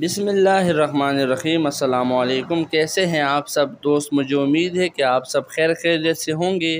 बिसमीम अल्लाम कैसे हैं आप सब दोस्त मुझे उम्मीद है कि आप सब खैर खैरियत से होंगे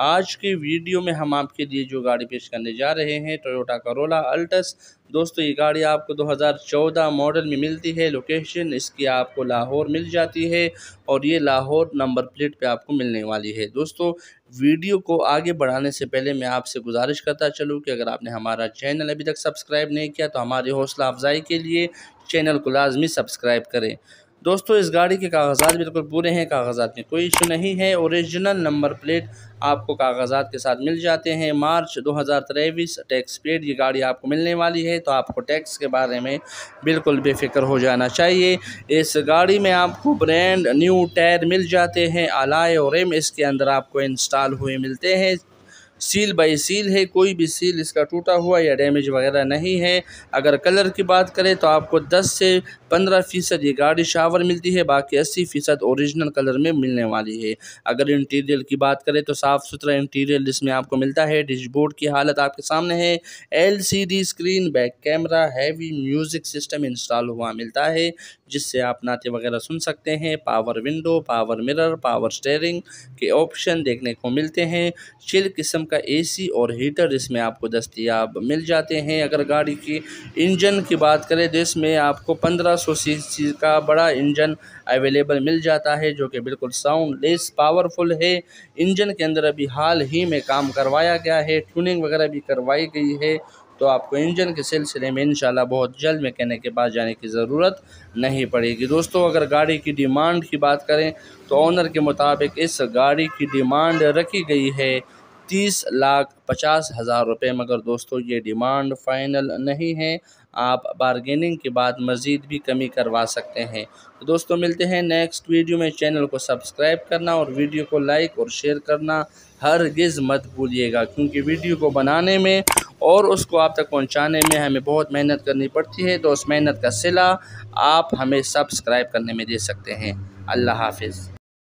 आज की वीडियो में हम आपके लिए जो गाड़ी पेश करने जा रहे हैं टोयोटा करोला अल्टस दोस्तों ये गाड़ी आपको 2014 मॉडल में मिलती है लोकेशन इसकी आपको लाहौर मिल जाती है और ये लाहौर नंबर प्लेट पे आपको मिलने वाली है दोस्तों वीडियो को आगे बढ़ाने से पहले मैं आपसे गुजारिश करता चलूँ कि अगर आपने हमारा चैनल अभी तक सब्सक्राइब नहीं किया तो हमारी हौसला अफजाई के लिए चैनल को लाजमी सब्सक्राइब करें दोस्तों इस गाड़ी के कागजात बिल्कुल तो पूरे हैं कागजात में कोई इशू नहीं है ओरिजिनल नंबर प्लेट आपको कागजात के साथ मिल जाते हैं मार्च दो हज़ार टैक्स पेड ये गाड़ी आपको मिलने वाली है तो आपको टैक्स के बारे में बिल्कुल बेफिक्र हो जाना चाहिए इस गाड़ी में आपको ब्रांड न्यू टायर मिल जाते हैं अलाय और एम इसके अंदर आपको इंस्टॉल हुए मिलते हैं सील बाई सील है कोई भी सील इसका टूटा हुआ या डैमेज वगैरह नहीं है अगर कलर की बात करें तो आपको 10 से 15 फ़ीसद ये गाड़ी शावर मिलती है बाकी अस्सी फ़ीसद औरिजिनल कलर में मिलने वाली है अगर इंटीरियर की बात करें तो साफ़ सुथरा इंटीरियर जिसमें आपको मिलता है डिशबोर्ड की हालत आपके सामने है L screen back camera heavy music system install हुआ मिलता है जिससे आप नाते वगैरह सुन सकते हैं power window power mirror power steering के ऑप्शन देखने को मिलते हैं चिल किस्म किस्म का एसी और हीटर इसमें आपको दस्तियाब मिल जाते हैं अगर गाड़ी की इंजन की बात करें तो इसमें आपको 1500 सीसी का बड़ा इंजन अवेलेबल मिल जाता है जो कि बिल्कुल साउंड लेस पावरफुल है इंजन के अंदर अभी हाल ही में काम करवाया गया है ट्यूनिंग वगैरह भी करवाई गई है तो आपको इंजन के सिलसिले में इंशाल्लाह बहुत जल्द में कहने के बाद जाने की ज़रूरत नहीं पड़ेगी दोस्तों अगर गाड़ी की डिमांड की बात करें तो ऑनर के मुताबिक इस गाड़ी की डिमांड रखी गई है तीस लाख पचास हज़ार रुपये मगर दोस्तों ये डिमांड फाइनल नहीं है आप बारगेनिंग के बाद मज़ीद भी कमी करवा सकते हैं तो दोस्तों मिलते हैं नेक्स्ट वीडियो में चैनल को सब्सक्राइब करना और वीडियो को लाइक और शेयर करना हर गिज़ मत भूलिएगा क्योंकि वीडियो को बनाने में और उसको आप तक पहुंचाने में हमें बहुत मेहनत करनी पड़ती है तो उस मेहनत का सिला आप हमें सब्सक्राइब करने में दे सकते हैं अल्लाह हाफिज़